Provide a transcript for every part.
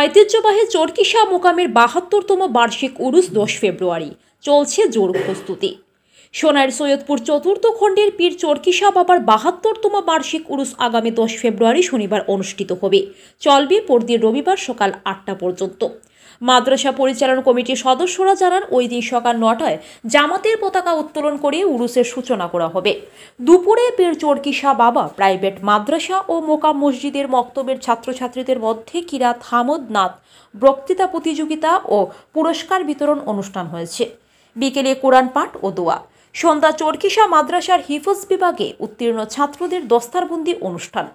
ঐতিহ্যবাহী চরকিশা মোকামের বাহাত্তরতম বার্ষিক উরুস দশ ফেব্রুয়ারি চলছে জোর প্রস্তুতি সোনার সৈয়দপুর চতুর্থ খণ্ডের পীর চরকিশা বাবার বাহাত্তরতম বার্ষিক উরুস আগামী দশ ফেব্রুয়ারি শনিবার অনুষ্ঠিত হবে চলবে পরদিন রবিবার সকাল আটটা পর্যন্ত মাদ্রাসা পরিচালন কমিটির সদস্যরা জানান ওই দিন সকাল নটায় জামাতের পতাকা উত্তোলন করে উরুসের সূচনা করা হবে দুপুরে পীর চরকিশা বাবা প্রাইভেট মাদ্রাসা ও মোকাম মসজিদের মক্তবের ছাত্রছাত্রীদের মধ্যে কিরাত হামদ নাথ বক্তৃতা প্রতিযোগিতা ও পুরস্কার বিতরণ অনুষ্ঠান হয়েছে বিকেলে কোরআন পাঠ ও দোয়া সন্ধ্যা চরকিসা মাদ্রাসার হিফজ বিভাগে উত্তীর্ণ ছাত্রদের দস্তারবন্দি অনুষ্ঠান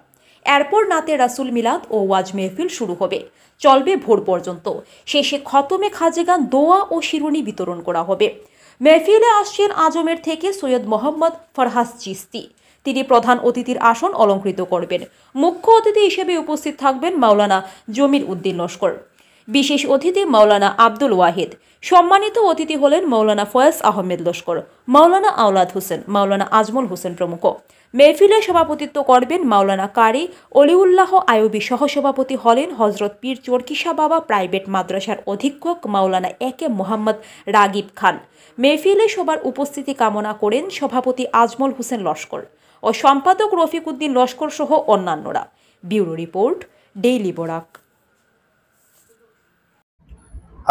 এরপর নাতে রাসুল মিলাদ ও ওয়াজ মেহফিল শুরু হবে চলবে ভোর পর্যন্ত শেষে খতমে খাজেগান দোয়া ও শিরুনি বিতরণ করা হবে মেহফিলে আসছেন আজমের থেকে সৈয়দ মোহাম্মদ ফরহাস চিস্তি তিনি প্রধান অতিথির আসন অলঙ্কৃত করবেন মুখ্য অতিথি হিসেবে উপস্থিত থাকবেন মাওলানা জমির উদ্দিন লস্কর বিশেষ অতিথি মৌলানা আব্দুল ওয়াহিদ সম্মানিত অতিথি হলেন মৌলানা ফয়েজ আহমেদ লস্কর মাওলানা আওলাদ হোসেন মাওলানা আজমল হোসেন প্রমুখ মেহফিলে সভাপতিত্ব করবেন মাওলানা কারি অলিউল্লাহ আয়ুবী সহসভাপতি হলেন হজরত পীর চরকিশা বাবা প্রাইভেট মাদ্রাসার অধীক্ষক মাওলানা একে মোহাম্মদ রাগিব খান মেহফিলে সবার উপস্থিতি কামনা করেন সভাপতি আজমল হোসেন লস্কর ও সম্পাদক রফিক উদ্দিন লস্কর সহ অন্যান্যরা ব্যুরো রিপোর্ট ডেইলি বোরাক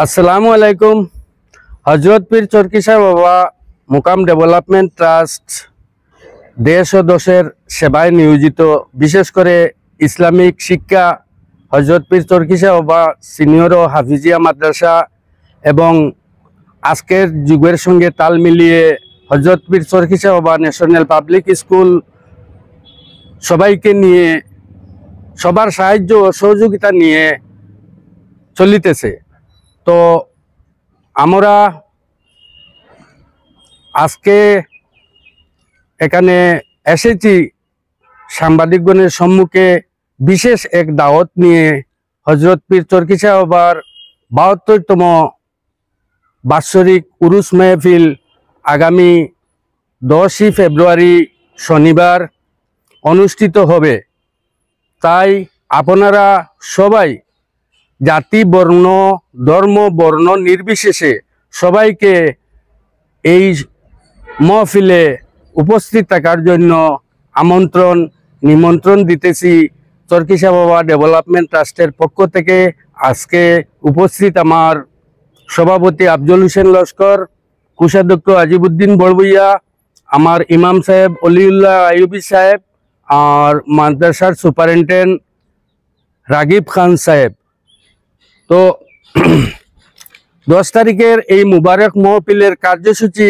আসসালামু আলাইকুম হজরত পীর চরকি সাহেব বাবা মুকাম ডেভেলপমেন্ট ট্রাস্ট দেশ ও দশের সেবায় নিয়োজিত বিশেষ করে ইসলামিক শিক্ষা হজরত পীর চরকি সাহেব বাবা সিনিয়র ও হাফিজিয়া মাদ্রাসা এবং আজকের যুগের সঙ্গে তাল মিলিয়ে হজরত পীর চরকি সাহেব বাবা ন্যাশনাল পাবলিক স্কুল সবাইকে নিয়ে সবার সাহায্য ও সহযোগিতা নিয়ে চলিতেছে তো আমরা আজকে এখানে এসেছি সাংবাদিকগণের সম্মুখে বিশেষ এক দাওয়াত নিয়ে হজরত পীর চরকি সাহবার বাহাত্তরতম বাৎসরিক উরুস মেহফিল আগামী দশই ফেব্রুয়ারি শনিবার অনুষ্ঠিত হবে তাই আপনারা সবাই জাতি বর্ণ ধর্ম বর্ণ নির্বিশেষে সবাইকে এই মহফিলে উপস্থিত থাকার জন্য আমন্ত্রণ নিমন্ত্রণ দিতেছি চরকিসা বাবা ডেভেলপমেন্ট ট্রাস্টের পক্ষ থেকে আজকে উপস্থিত আমার সভাপতি আফজল হোসেন লস্কর কোষাধ্যক্ষ আজিবুদ্দিন বড়বইয়া আমার ইমাম সাহেব অলিউল্লাহ আইবি সাহেব আর মাদ্রাসার সুপারিনটেন্ডেন্ট রাগিব খান সাহেব তো দশ তারিখের এই মুবারক মহপিলের কার্যসূচি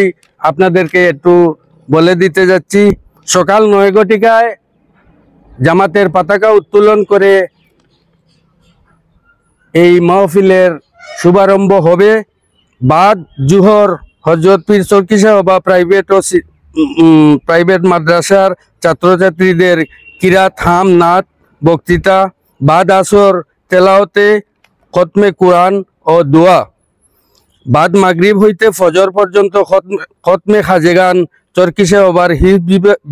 আপনাদেরকে একটু বলে দিতে যাচ্ছি সকাল নয় ঘটিকায় জামাতের পতাকা উত্তোলন করে এই মাহফিলের শুভারম্ভ হবে বাদ জুহর হজরত পীর চরকিসা বা প্রাইভেট প্রাইভেট মাদ্রাসার ছাত্রছাত্রীদের কিরাত হাম নাথ বক্তৃতা বাদ আসর তেলাওতে খতমে কোরআন ও দোয়া বাদ মাগরীব হইতে ফজর পর্যন্ত খতমে খাজেগান চরকিসে ওভার হিফ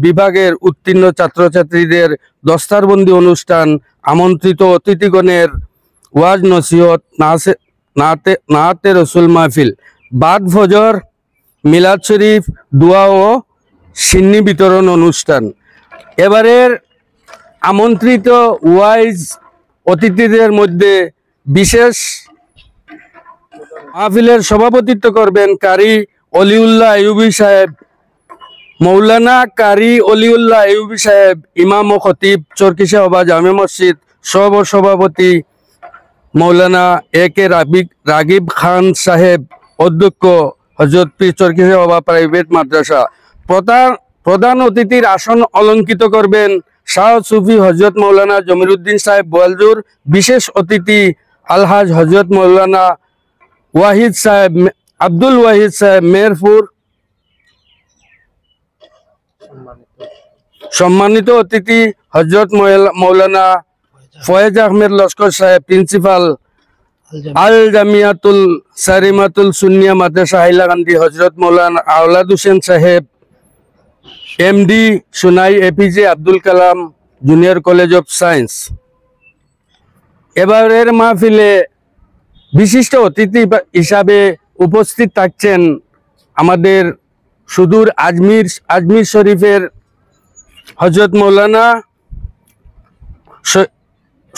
বিভাগের উত্তীর্ণ ছাত্রছাত্রীদের দস্তারবন্দি অনুষ্ঠান আমন্ত্রিত অতিথিগণের ওয়াজ নসিহত নাতে নাতে রসুল মাহফিল বাদ ফজর মিলাদ শরীফ দোয়া ও সিন্নি বিতরণ অনুষ্ঠান এবারের আমন্ত্রিত ওয়াইজ অতিথিদের মধ্যে বিশেষ মাহফিলের সভাপতিত্ব করবেন কারি অলিউল্লাহ আইউবি সাহেব মৌলানা কারি অলিউল্লাহ আইউবি সাহেব ইমাম ও খতিব চরকি সাহবা জামে মসজিদ সব সভাপতি মৌলানা এ কে রাবিক রাগিব খান সাহেব অধ্যক্ষ হজরত পি চরকি সাহবা প্রাইভেট মাদ্রাসা প্রধান প্রধান অতিথির আসন অলঙ্কিত করবেন শাহ সুফি হজরত মৌলানা জমির উদ্দিন সাহেব বোয়ালজুর বিশেষ অতিথি আলহাজ হজরত মৌলানা ওয়াহিদ সাহেব আব্দুল ওয়াহিদ সাহেব মেহরপুর সম্মানিত অতিথি হজরত মৌলানা Faiz Ahmed Laskar Saheb principal Al Jamiatul Sarimatul Sunnia Madrasa Gandhi Hazrat Maulana Aulad Hussain Saheb MD Sunai APJ Abdul Kalam junior college of science এবারের মাহফিলে বিশিষ্ট অতিথি হিসাবে উপস্থিত থাকছেন আমাদের সুদূর আজমির আজমির শরীফের হজরত মৌলানা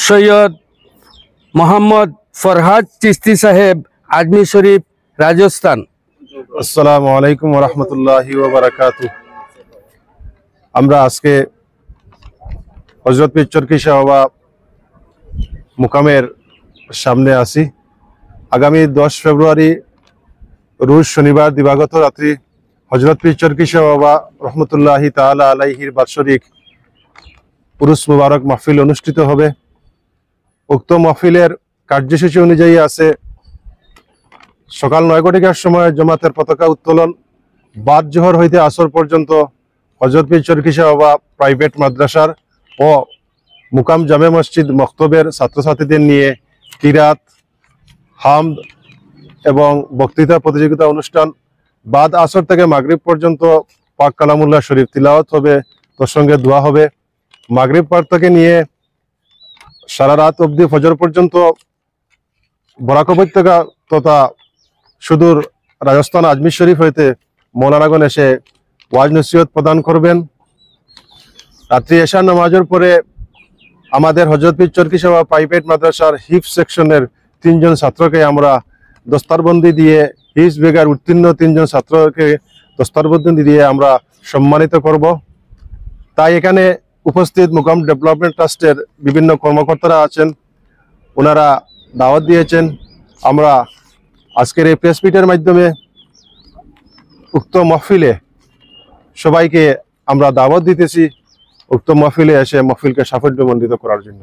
সৈয়দ মোহাম্মদ ফরহাদ চিস্তি সাহেব আজমির শরীফ রাজস্থান আসসালামু আলাইকুম রহমতুল্লাহ আমরা আজকে হজরত পীর কি সাহবা মোকামের সামনে আছি আগামী দশ ফেব্রুয়ারি রোজ শনিবার দিবাগত রাত্রি হজরত পীর চরকিশা বাবা রহমতুল্লাহ তালা আলাইহির বাৎসরিক পুরুষ মুবারক মাহফিল অনুষ্ঠিত হবে উক্ত মাহফিলের কার্যসূচি অনুযায়ী আছে সকাল নয় সময় জমাতের পতাকা উত্তোলন বাদ জোহর হইতে আসর পর্যন্ত হজরত পীর চরকিশা বাবা প্রাইভেট মাদ্রাসার ও মুকাম জামে মসজিদ মক্তবের ছাত্রছাত্রীদের নিয়ে কিরাত হাম এবং বক্তৃতা প্রতিযোগিতা অনুষ্ঠান বাদ আসর থেকে মাগরীব পর্যন্ত পাক কালামুল্লাহ শরীফ তিলাওয়াত হবে তোর সঙ্গে দোয়া হবে মাগরীব পার থেকে নিয়ে সারা রাত অবধি ফজর পর্যন্ত বরাক উপত্যকা তথা সুদূর রাজস্থান আজমির শরীফ হইতে মৌলানাগণ এসে ওয়াজ নসিহত প্রদান করবেন রাত্রি এশার নামাজের পরে আমাদের হজরতপীর সভা প্রাইভেট মাদ্রাসার হিপ সেকশনের তিনজন ছাত্রকে আমরা দস্তারবন্দি দিয়ে হিস বেগার উত্তীর্ণ তিনজন ছাত্রকে দস্তারবন্দি দিয়ে আমরা সম্মানিত করব তাই এখানে উপস্থিত মুকাম ডেভেলপমেন্ট ট্রাস্টের বিভিন্ন কর্মকর্তারা আছেন ওনারা দাওয়াত দিয়েছেন আমরা আজকের এই প্রেস মিটের মাধ্যমে উক্ত মহফিলে সবাইকে আমরা দাওয়াত দিতেছি উক্ত মাহফিলে এসে মাহফিলকে সাফল্যমণ্ডিত করার জন্য